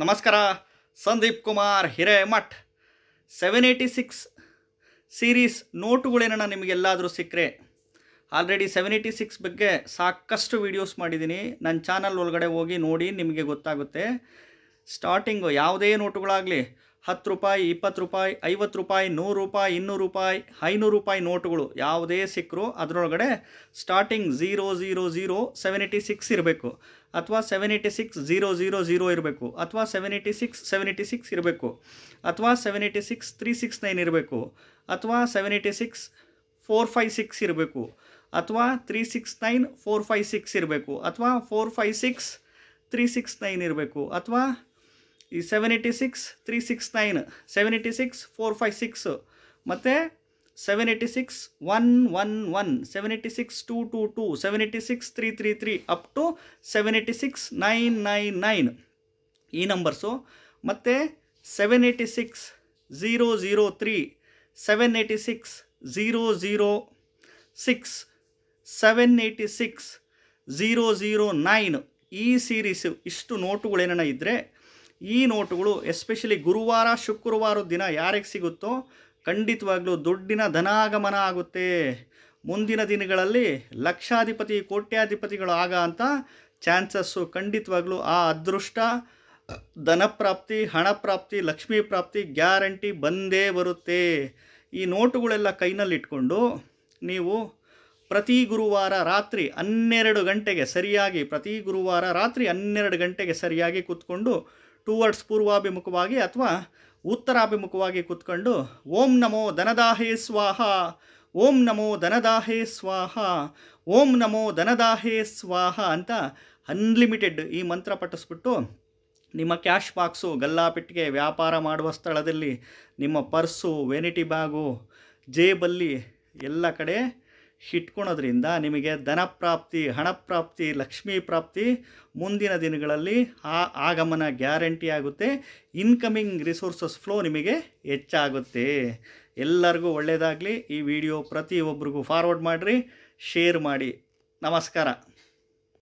ನಮಸ್ಕಾರ Sandeep Kumar Hiremath seven eighty six series ನೋಟುಗಳೇನ ನಿಮಗೆಲ್ಲಾದರೂ ಸಿಕ್ಕರೆ ಆಲ್ರೆಡಿ ಸೆವೆನ್ ಏಯ್ಟಿ ಸಿಕ್ಸ್ ಬಗ್ಗೆ ಸಾಕಷ್ಟು ವೀಡಿಯೋಸ್ ಮಾಡಿದ್ದೀನಿ ನನ್ನ ಚಾನಲ್ ಒಳಗಡೆ ಹೋಗಿ ನೋಡಿ ನಿಮಗೆ ಗೊತ್ತಾಗುತ್ತೆ ಸ್ಟಾರ್ಟಿಂಗು ಯಾವುದೇ ನೋಟುಗಳಾಗಲಿ ಹತ್ತು ರೂಪಾಯಿ ಇಪ್ಪತ್ತು ರೂಪಾಯಿ ಐವತ್ತು ರೂಪಾಯಿ ನೂರು ರೂಪಾಯಿ ಇನ್ನೂರು ರೂಪಾಯಿ ಐನೂರು ರೂಪಾಯಿ ನೋಟುಗಳು ಯಾವುದೇ ಸಿಕ್ಕರು ಅದರೊಳಗಡೆ starting zero zero zero seven eighty six ಇರಬೇಕು ಅಥವಾ seven eighty six zero zero zero ಇರಬೇಕು ಅಥವಾ seven eighty six seven eighty six ಇರಬೇಕು ಅಥವಾ seven eighty six three six nine ಇರಬೇಕು ಅಥವಾ seven eighty six four five six ಇರಬೇಕು ಅಥವಾ three six nine four five six ಇರಬೇಕು ಅಥವಾ four five six three six nine ಇರಬೇಕು ಅಥವಾ ಈ seven eighty six three six nine seven eighty six four five six ಮತ್ತು seven eighty six one one one seven eighty six two two two seven eighty six three three three up to seven eighty six nine nine nine ಈ numbers ಮತ್ತು seven eighty six zero zero three seven eighty six zero zero six seven eighty six zero zero nine ಈ series ಇಷ್ಟು ನೋಟುಗಳೇನ ಇದ್ದರೆ ಈ ನೋಟುಗಳು especially ಗುರುವಾರ ಶುಕ್ರವಾರ ದಿನ ಯಾರಿಗೆ ಸಿಗುತ್ತೋ ಖಂಡಿತವಾಗ್ಲೂ ದುಡ್ಡಿನ ಧನಾಗಮನ ಆಗುತ್ತೆ ಮುಂದಿನ ದಿನಗಳಲ್ಲಿ ಲಕ್ಷಾಧಿಪತಿ ಕೋಟ್ಯಾಧಿಪತಿಗಳು ಆಗ ಅಂತ ಚಾನ್ಸಸ್ಸು ಖಂಡಿತವಾಗ್ಲೂ ಆ ಅದೃಷ್ಟ ಧನಪ್ರಾಪ್ತಿ ಹಣ ಪ್ರಾಪ್ತಿ ಲಕ್ಷ್ಮೀ ಪ್ರಾಪ್ತಿ ಗ್ಯಾರಂಟಿ ಬಂದೇ ಬರುತ್ತೆ ಈ ನೋಟುಗಳೆಲ್ಲ ಕೈನಲ್ಲಿಟ್ಕೊಂಡು ನೀವು ಪ್ರತಿ ಗುರುವಾರ ರಾತ್ರಿ ಹನ್ನೆರಡು ಗಂಟೆಗೆ ಸರಿಯಾಗಿ ಪ್ರತಿ ಗುರುವಾರ ರಾತ್ರಿ ಹನ್ನೆರಡು ಗಂಟೆಗೆ ಸರಿಯಾಗಿ ಕೂತ್ಕೊಂಡು ಟೂವರ್ಡ್ಸ್ ಪೂರ್ವಾಭಿಮುಖವಾಗಿ ಅಥವಾ ಉತ್ತರಾಭಿಮುಖವಾಗಿ ಕೂತ್ಕೊಂಡು ಓಂ ನಮೋ ಧನದಾಹೇ ಸ್ವಾಹ ಓಂ ನಮೋ ಧನದಾಹೇ ಸ್ವಾಹ ಓಂ ನಮೋ ಧನದಾಹೇ ಸ್ವಾಹ ಅಂತ ಅನ್ಲಿಮಿಟೆಡ್ ಈ ಮಂತ್ರ ಪಠಿಸ್ಬಿಟ್ಟು ನಿಮ್ಮ ಕ್ಯಾಶ್ ಬಾಕ್ಸು ಗಲ್ಲಾಪೆಟ್ಟಿಗೆ ವ್ಯಾಪಾರ ಮಾಡುವ ಸ್ಥಳದಲ್ಲಿ ನಿಮ್ಮ ಪರ್ಸು ವೆನಿಟಿ ಬ್ಯಾಗು ಜೇಬಲ್ಲಿ ಎಲ್ಲ ಕಡೆ ಇಟ್ಕೊಳೋದ್ರಿಂದ ನಿಮಗೆ ಧನಪ್ರಾಪ್ತಿ ಹಣಪ್ರಾಪ್ತಿ ಲಕ್ಷ್ಮೀ ಪ್ರಾಪ್ತಿ ಮುಂದಿನ ದಿನಗಳಲ್ಲಿ ಆ ಆಗಮನ ಗ್ಯಾರಂಟಿ ಆಗುತ್ತೆ ಇನ್ಕಮಿಂಗ್ ರಿಸೋರ್ಸಸ್ ಫ್ಲೋ ನಿಮಗೆ ಹೆಚ್ಚಾಗುತ್ತೆ ಎಲ್ಲರಿಗೂ ಒಳ್ಳೆಯದಾಗಲಿ ಈ ವಿಡಿಯೋ ಪ್ರತಿಯೊಬ್ಬರಿಗೂ ಫಾರ್ವರ್ಡ್ ಮಾಡಿರಿ ಶೇರ್ ಮಾಡಿ ನಮಸ್ಕಾರ